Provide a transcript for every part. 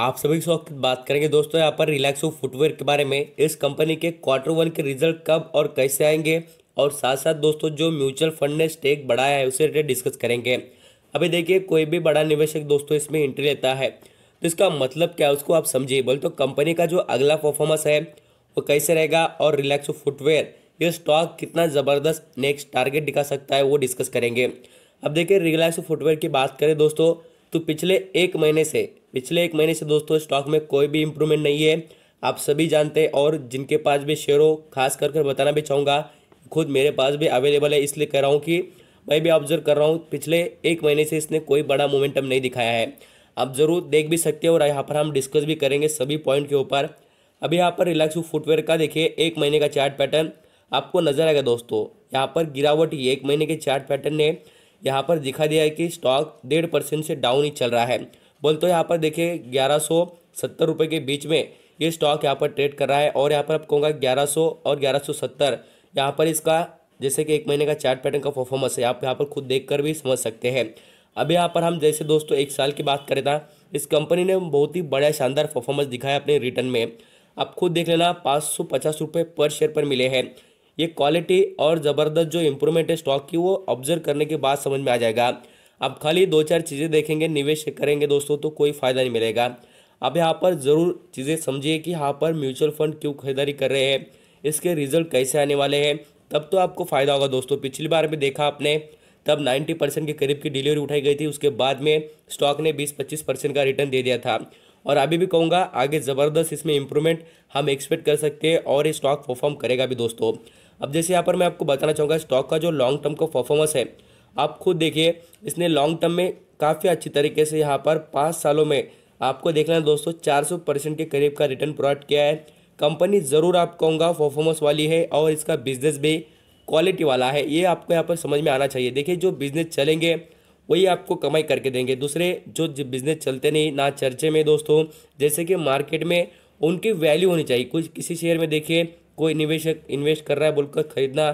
आप सभी शौक वक्त बात करेंगे दोस्तों यहाँ पर रिलैक्सो फुटवेयर के बारे में इस कंपनी के क्वार्टर वन के रिजल्ट कब और कैसे आएंगे और साथ साथ दोस्तों जो म्यूचुअल फंड ने स्टेक बढ़ाया है उसे रिलेटेड डिस्कस करेंगे अभी देखिए कोई भी बड़ा निवेशक दोस्तों इसमें एंट्री लेता है तो इसका मतलब क्या है उसको आप समझिए बोल तो कंपनी का जो अगला परफॉर्मेंस है वो कैसे रहेगा और रिलैक्सो फुटवेयर ये स्टॉक कितना ज़बरदस्त नेक्स्ट टारगेट दिखा सकता है वो डिस्कस करेंगे अब देखिए रिलैक्सो फुटवेयर की बात करें दोस्तों तो पिछले एक महीने से पिछले एक महीने से दोस्तों स्टॉक में कोई भी इम्प्रूवमेंट नहीं है आप सभी जानते हैं और जिनके पास भी शेयर हो खास कर कर बताना भी चाहूँगा खुद मेरे पास भी अवेलेबल है इसलिए कह रहा हूँ कि मैं भी ऑब्जर्व कर रहा हूँ पिछले एक महीने से इसने कोई बड़ा मोमेंटम नहीं दिखाया है आप ज़रूर देख भी सकते हो और यहाँ पर हम डिस्कस भी करेंगे सभी पॉइंट के ऊपर अभी यहाँ पर रिलैक्स फुटवेयर का देखिए एक महीने का चार्ट पैटर्न आपको नजर आएगा दोस्तों यहाँ पर गिरावट एक महीने के चार्ट पैटर्न ने यहाँ पर दिखा दिया है कि स्टॉक डेढ़ परसेंट से डाउन ही चल रहा है बोल तो यहाँ पर देखिए ग्यारह सौ सत्तर रुपये के बीच में ये स्टॉक यहाँ पर ट्रेड कर रहा है और यहाँ पर आप कहूँगा ग्यारह सौ और ग्यारह सौ सत्तर यहाँ पर इसका जैसे कि एक महीने का चार्ट पैटर्न का परफॉर्मेंस है आप यहाँ पर खुद देख कर भी समझ सकते हैं अब यहाँ पर हम जैसे दोस्तों एक साल की बात करें था इस कंपनी ने बहुत ही बड़ा शानदार परफॉर्मेंस दिखाया अपने रिटर्न में आप खुद देख लेना पाँच सौ पचास रुपये पर शेयर पर मिले हैं ये क्वालिटी और ज़बरदस्त जो इम्प्रूवमेंट है स्टॉक की वो ऑब्जर्व करने के बाद समझ में आ जाएगा आप खाली दो चार चीज़ें देखेंगे निवेश करेंगे दोस्तों तो कोई फ़ायदा नहीं मिलेगा आप यहाँ पर ज़रूर चीज़ें समझिए कि यहाँ पर म्यूचुअल फंड क्यों खरीदारी कर रहे हैं इसके रिजल्ट कैसे आने वाले हैं तब तो आपको फ़ायदा होगा दोस्तों पिछली बार में देखा आपने तब 90 परसेंट के करीब की डिलीवरी उठाई गई थी उसके बाद में स्टॉक ने 20-25 परसेंट का रिटर्न दे दिया था और अभी भी कहूँगा आगे ज़बरदस्त इसमें इंप्रूवमेंट हम एक्सपेक्ट कर सकते हैं और ये स्टॉक परफॉर्म करेगा भी दोस्तों अब जैसे यहाँ पर मैं आपको बताना चाहूँगा स्टॉक का जो लॉन्ग टर्म का परफॉर्मेंस है आप खुद देखिए इसने लॉन्ग टर्म में काफ़ी अच्छी तरीके से यहाँ पर पाँच सालों में आपको देखना है दोस्तों सौ परसेंट के करीब का रिटर्न प्रोवाइड किया है कंपनी ज़रूर आप कहूँगा परफॉर्मेंस वाली है और इसका बिजनेस भी क्वालिटी वाला है ये आपको यहाँ पर समझ में आना चाहिए देखिए जो बिजनेस चलेंगे वही आपको कमाई करके देंगे दूसरे जो बिजनेस चलते नहीं ना चर्चे में दोस्तों जैसे कि मार्केट में उनकी वैल्यू होनी चाहिए कुछ किसी शेयर में देखिए कोई निवेशक इन्वेस्ट कर रहा है बोलकर खरीदना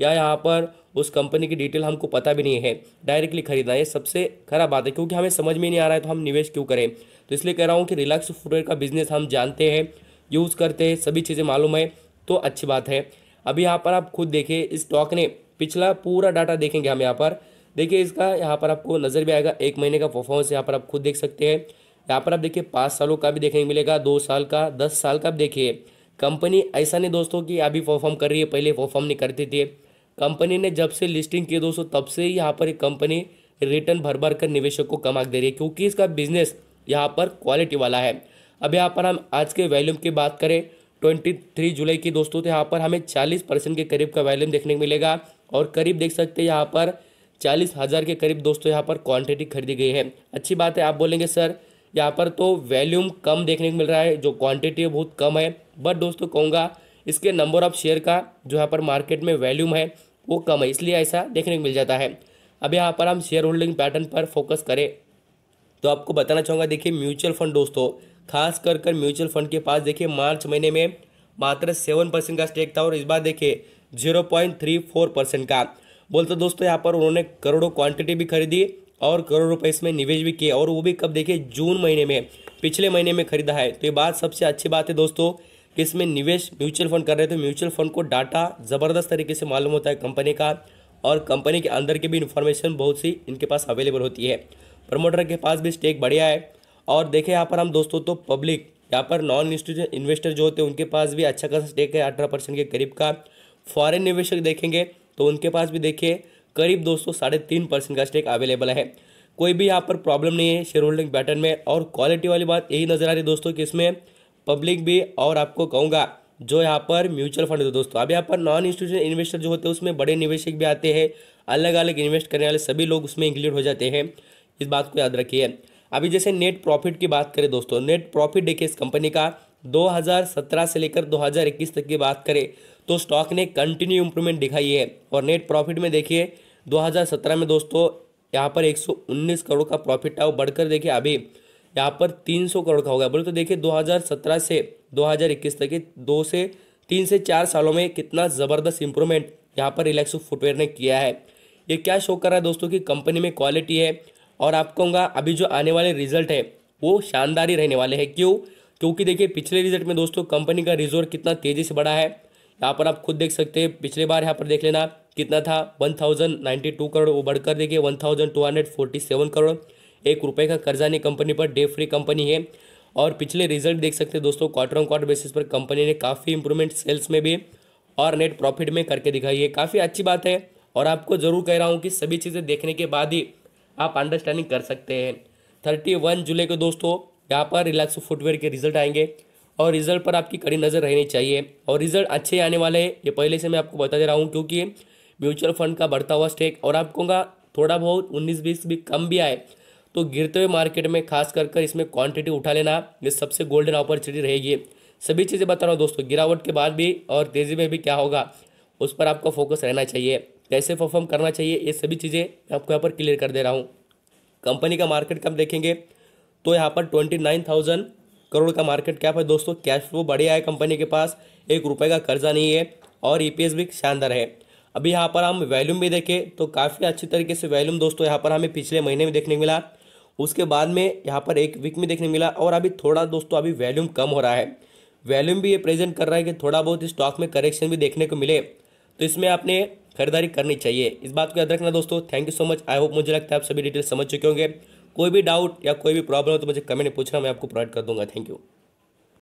या यहाँ पर उस कंपनी की डिटेल हमको पता भी नहीं है डायरेक्टली खरीदना ये सबसे खराब बात है क्योंकि हमें समझ में नहीं आ रहा है तो हम निवेश क्यों करें तो इसलिए कह रहा हूँ कि रिलैक्स फुटवेयर का बिजनेस हम जानते हैं यूज़ करते हैं सभी चीज़ें मालूम है तो अच्छी बात है अभी यहाँ पर आप खुद देखिए इस स्टॉक ने पिछला पूरा डाटा देखेंगे हम यहाँ पर देखिए इसका यहाँ पर आपको नज़र भी आएगा एक महीने का परफॉर्मेंस यहाँ पर आप खुद देख सकते हैं यहाँ पर आप देखिए पाँच सालों का भी देखने मिलेगा दो साल का दस साल का भी देखिए कंपनी ऐसा नहीं दोस्तों कि अभी परफॉर्म कर रही है पहले परफॉर्म नहीं करती थी कंपनी ने जब से लिस्टिंग की दोस्तों तब से यहाँ पर एक कंपनी रिटर्न भर भर कर निवेशक को कमा दे रही है क्योंकि इसका बिजनेस यहाँ पर क्वालिटी वाला है अब यहाँ पर हम आज के वैल्यूम की बात करें ट्वेंटी थ्री जुलाई की दोस्तों तो यहाँ पर हमें चालीस परसेंट के करीब का वैल्यूम देखने को मिलेगा और करीब देख सकते हैं यहाँ पर चालीस हज़ार के करीब दोस्तों यहाँ पर क्वांटिटी खरीदी गई है अच्छी बात है आप बोलेंगे सर यहाँ पर तो वैल्यूम कम देखने को मिल रहा है जो क्वांटिटी है बहुत कम है बट दोस्तों कहूँगा इसके नंबर ऑफ शेयर का जो यहाँ पर मार्केट में वैल्यूम है वो कम है इसलिए ऐसा देखने को मिल जाता है अब यहाँ पर हम शेयर होल्डिंग पैटर्न पर फोकस करें तो आपको बताना चाहूँगा देखिए म्यूचुअल फंड दोस्तों खास कर कर म्यूचुअल फंड के पास देखिए मार्च महीने में मात्र सेवन परसेंट का स्टेक था और इस बार देखिए zero point three four percent का बोलते दोस्तों यहाँ पर उन्होंने करोड़ों क्वांटिटी भी खरीदी और करोड़ रुपए इसमें निवेश भी किए और वो भी कब देखिए जून महीने में पिछले महीने में खरीदा है तो ये बात सबसे अच्छी बात है दोस्तों किसमें निवेश म्यूचुअल फंड कर रहे थे म्यूचुअल फंड को डाटा ज़बरदस्त तरीके से मालूम होता है कंपनी का और कंपनी के अंदर की भी इन्फॉर्मेशन बहुत सी इनके पास अवेलेबल होती है प्रमोटर के पास भी स्टेक बढ़िया है और देखें यहाँ पर हम दोस्तों तो पब्लिक यहाँ पर नॉन इंस्टीट्यूशन इन्वेस्टर जो होते हैं उनके पास भी अच्छा खासा स्टेक है अठारह परसेंट के करीब का फॉरेन निवेशक देखेंगे तो उनके पास भी देखिए करीब दोस्तों साढ़े तीन परसेंट का स्टेक अवेलेबल है कोई भी यहाँ पर प्रॉब्लम नहीं है शेयर होल्डिंग पैटर्न में और क्वालिटी वाली बात यही नज़र आ रही है दोस्तों कि इसमें पब्लिक भी और आपको कहूँगा जो यहाँ पर म्यूचुअल फंड दोस्तों अब यहाँ पर नॉन इंस्टीट्यूशन इन्वेस्टर जो होते हैं उसमें बड़े निवेशक भी आते हैं अलग अलग इन्वेस्ट करने वाले सभी लोग उसमें इंक्लूड हो जाते हैं इस बात को याद रखिए अभी जैसे नेट प्रॉफिट की बात करें दोस्तों नेट प्रॉफिट देखिए इस कंपनी का 2017 से लेकर 2021 तक की बात करें तो स्टॉक ने कंटिन्यू इंप्रूवमेंट दिखाई है और नेट प्रॉफिट में देखिए 2017 में दोस्तों यहाँ पर 119 करोड़ का प्रॉफिट था वो बढ़कर देखिए अभी यहाँ पर तीन सौ करोड़ का होगा बोले तो देखिए 2017 से 2021 तक के दो से तीन से चार सालों में कितना ज़बरदस्त इंप्रूवमेंट यहाँ पर रिलैक्सो फुटवेयर ने किया है ये क्या शो कर रहा है दोस्तों की कंपनी में क्वालिटी है और आप कहूँगा अभी जो आने वाले रिजल्ट है वो शानदार ही रहने वाले हैं क्यों क्योंकि देखिए पिछले रिजल्ट में दोस्तों कंपनी का रिजोर्ट कितना तेज़ी से बढ़ा है यहाँ पर आप खुद देख सकते हैं पिछले बार यहाँ पर देख लेना कितना था 1092 करोड़ वो बढ़कर देखिए 1247 करोड़ एक रुपये का कर्जा नहीं company per day free company है और पिछले रिजल्ट देख सकते हैं दोस्तों क्वार्टर ऑन क्वार्टर बेसिस पर कंपनी ने काफ़ी इंप्रूवमेंट सेल्स में भी और नेट प्रॉफिट में करके दिखाई है काफ़ी अच्छी बात है और आपको ज़रूर कह रहा हूँ कि सभी चीज़ें देखने के बाद ही आप अंडरस्टैंडिंग कर सकते हैं थर्टी वन जुलाई को दोस्तों यहाँ पर रिलैक्सो फुटवेयर के रिजल्ट आएंगे और रिजल्ट पर आपकी कड़ी नज़र रहनी चाहिए और रिजल्ट अच्छे आने वाले हैं ये पहले से मैं आपको बता दे रहा हूँ क्योंकि म्यूचुअल फंड का बढ़ता हुआ स्टेक और आपको थोड़ा बहुत उन्नीस बीस भी कम भी आए तो गिरते हुए मार्केट में खास कर कर इसमें क्वांटिटी उठा लेना ये सबसे गोल्डन अपॉर्चुनिटी रहेगी सभी चीज़ें बता रहा हूँ दोस्तों गिरावट के बाद भी और तेज़ी में भी क्या होगा उस पर आपका फोकस रहना चाहिए कैसे परफॉर्म करना चाहिए ये सभी चीज़ें मैं आपको यहाँ पर क्लियर कर दे रहा हूँ कंपनी का मार्केट कैप देखेंगे तो यहाँ पर ट्वेंटी नाइन थाउजेंड करोड़ का मार्केट कैप है दोस्तों कैश फ्लो बढ़िया है कंपनी के पास एक रुपये का कर्जा नहीं है और ई e भी शानदार है अभी यहाँ पर हम वैल्यूम भी देखें तो काफ़ी अच्छी तरीके से वैल्यूम दोस्तों यहाँ पर हमें पिछले महीने में देखने को मिला उसके बाद में यहाँ पर एक वीक में देखने मिला और अभी थोड़ा दोस्तों अभी वैल्यूम कम हो रहा है वैल्यूम भी ये प्रेजेंट कर रहा है कि थोड़ा बहुत स्टॉक में करेक्शन भी देखने को मिले तो इसमें आपने खरीदारी करनी चाहिए इस बात को याद रखना दोस्तों thank you so much I hope मुझे लगता है आप सभी डिटेल्स समझ चुके होंगे कोई भी डाउट या कोई भी प्रॉब्लम हो तो मुझे कमेंट में पूछना मैं आपको प्रोवाइड कर दूंगा थैंक यू